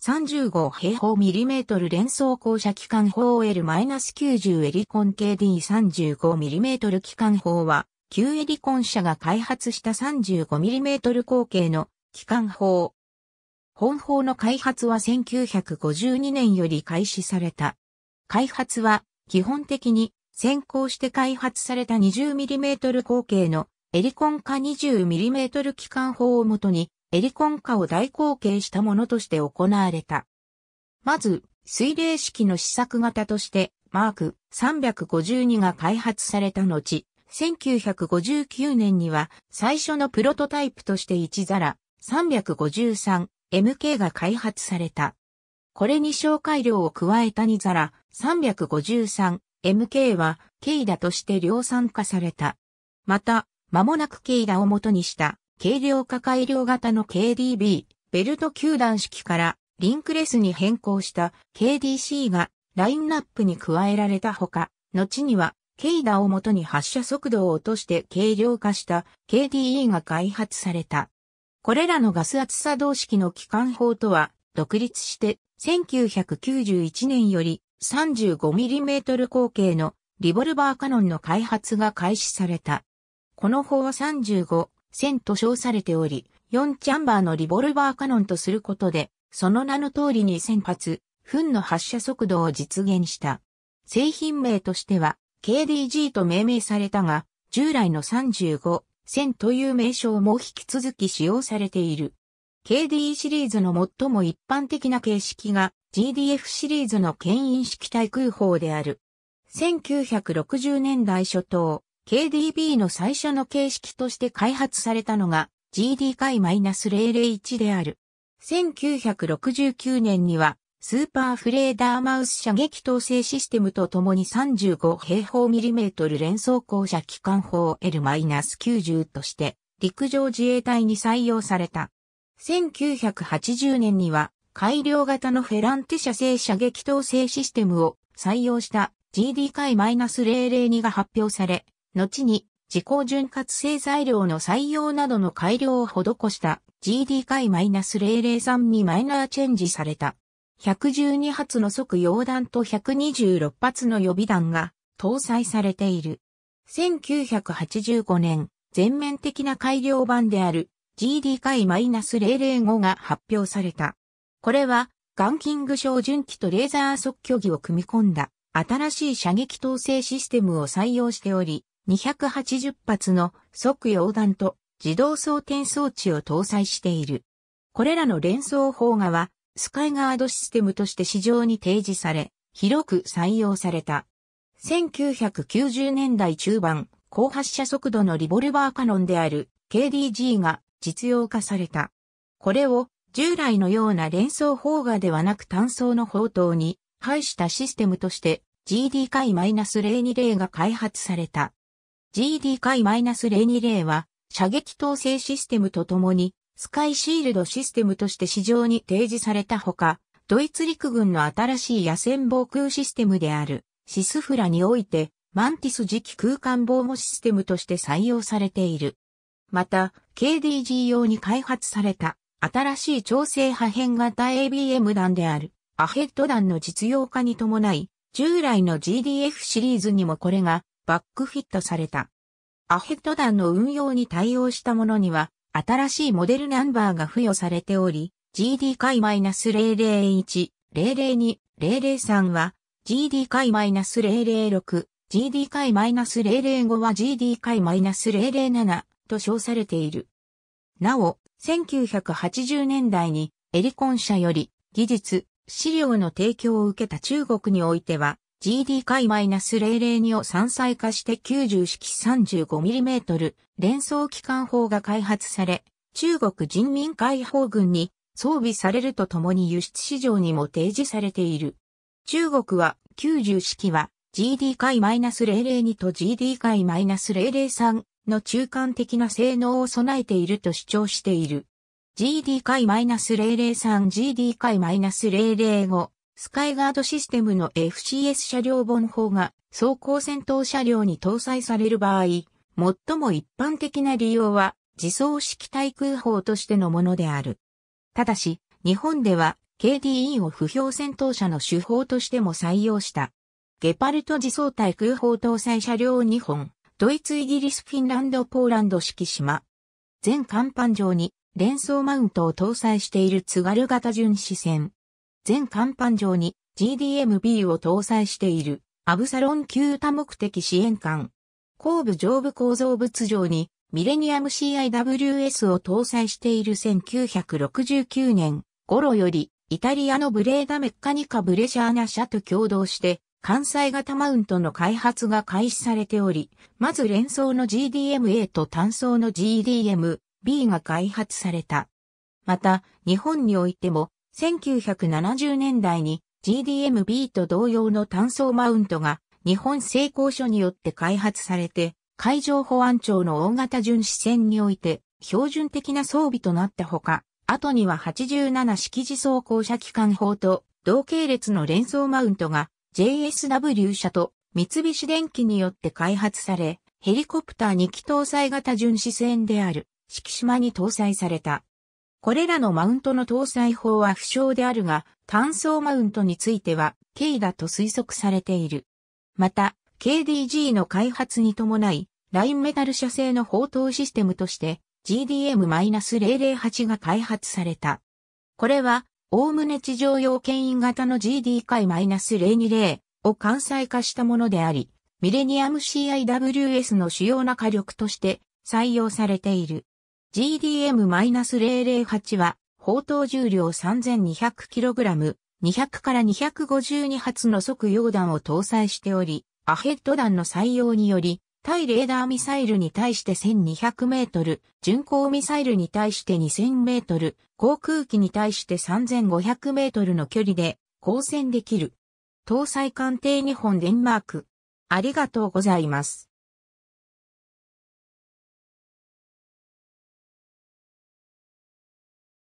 35平方ミリメートル連装校舎機関砲 OL-90 エリコン KD35 ミリメートル機関砲は、旧エリコン社が開発した35ミリメートル口径の機関砲。本砲の開発は1952年より開始された。開発は基本的に先行して開発された 20mm 口径のエリコン化 20mm 機関砲をもとにエリコン化を大貢継したものとして行われた。まず、水冷式の試作型として、マーク352が開発された後、1959年には最初のプロトタイプとして1皿 353MK が開発された。これに紹介量を加えた2皿 353MK はケイダとして量産化された。また、間もなくケイダを元にした軽量化改良型の KDB、ベルト球団式からリンクレスに変更した KDC がラインナップに加えられたほか、後には、ケイダをもとに発射速度を落として軽量化した KDE が開発された。これらのガス圧作動式の機関砲とは独立して1991年より 35mm 口径のリボルバーカノンの開発が開始された。この砲は 35mm 1000と称されており、4チャンバーのリボルバーカノンとすることで、その名の通りに1000発、ンの発射速度を実現した。製品名としては、KDG と命名されたが、従来の35、1000という名称も引き続き使用されている。KDE シリーズの最も一般的な形式が GDF シリーズの牽引式対空砲である。1960年代初頭、KDB の最初の形式として開発されたのが GD 解 -001 である。1969年にはスーパーフレーダーマウス射撃統制システムと共に35平方ミリメートル連装降車機関砲 L-90 として陸上自衛隊に採用された。1980年には改良型のフェランテ射精射撃統制システムを採用した GD 解 -002 が発表され、後に自己潤滑性材料の採用などの改良を施した GD 回 -003 にマイナーチェンジされた。112発の即溶弾と126発の予備弾が搭載されている。1985年、全面的な改良版である GD 回 -005 が発表された。これは、ガンキング照準器とレーザー測距儀を組み込んだ新しい射撃統制システムを採用しており、280発の即溶弾と自動装填装置を搭載している。これらの連装砲画は、スカイガードシステムとして市場に提示され、広く採用された。1990年代中盤、高発射速度のリボルバーカノンである KDG が実用化された。これを従来のような連装砲画ではなく単装の砲塔に配したシステムとして GD k -020 が開発された。GD 回 -020 は射撃統制システムとともにスカイシールドシステムとして市場に提示されたほか、ドイツ陸軍の新しい野戦防空システムであるシスフラにおいてマンティス次期空間防護システムとして採用されている。また、KDG 用に開発された新しい調整破片型 ABM 弾であるアヘッド弾の実用化に伴い、従来の GDF シリーズにもこれがバックフィットされた。アヘッド弾の運用に対応したものには、新しいモデルナンバーが付与されており、GD 回 -001、002、003は、GD 回 -006、GD 回 -005 は GD 回 -007 と称されている。なお、1980年代にエリコン社より技術、資料の提供を受けた中国においては、GD 回 -002 を散細化して90式 35mm 連装機関砲が開発され、中国人民解放軍に装備されるとともに輸出市場にも提示されている。中国は90式は GD 回 -002 と GD 回 -003 の中間的な性能を備えていると主張している。GD 回 -003、GD 回 -005、スカイガードシステムの FCS 車両本法が走行戦闘車両に搭載される場合、最も一般的な利用は自走式対空砲としてのものである。ただし、日本では KDE を不評戦闘車の手法としても採用した。ゲパルト自走対空砲搭載車両2本、ドイツイギリスフィンランドポーランド式島。全甲板上に連装マウントを搭載している津軽型巡視船。全甲板上に GDMB を搭載しているアブサロン級多目的支援艦。後部上部構造物上にミレニアム CIWS を搭載している1969年頃よりイタリアのブレーダメッカニカブレシャーナ社と共同して関西型マウントの開発が開始されており、まず連装の GDMA と単装の GDMB が開発された。また、日本においても1970年代に GDM-B と同様の単装マウントが日本製鋼所によって開発されて、海上保安庁の大型巡視船において標準的な装備となったほか、後には87式自走行車機関砲と同系列の連装マウントが JSW 車と三菱電機によって開発され、ヘリコプター2機搭載型巡視船である季島に搭載された。これらのマウントの搭載法は不詳であるが、単層マウントについては、K だと推測されている。また、KDG の開発に伴い、ラインメタル社製の砲塔システムとして、GDM-008 が開発された。これは、おおむね地上用牽引型の GD 回 -020 を関西化したものであり、ミレニアム CIWS の主要な火力として採用されている。GDM-008 は、砲塔重量 3200kg、200から252発の即溶弾を搭載しており、アヘッド弾の採用により、対レーダーミサイルに対して1200メートル、巡航ミサイルに対して2000メートル、航空機に対して3500メートルの距離で交戦できる。搭載艦艇日本デンマーク。ありがとうございます。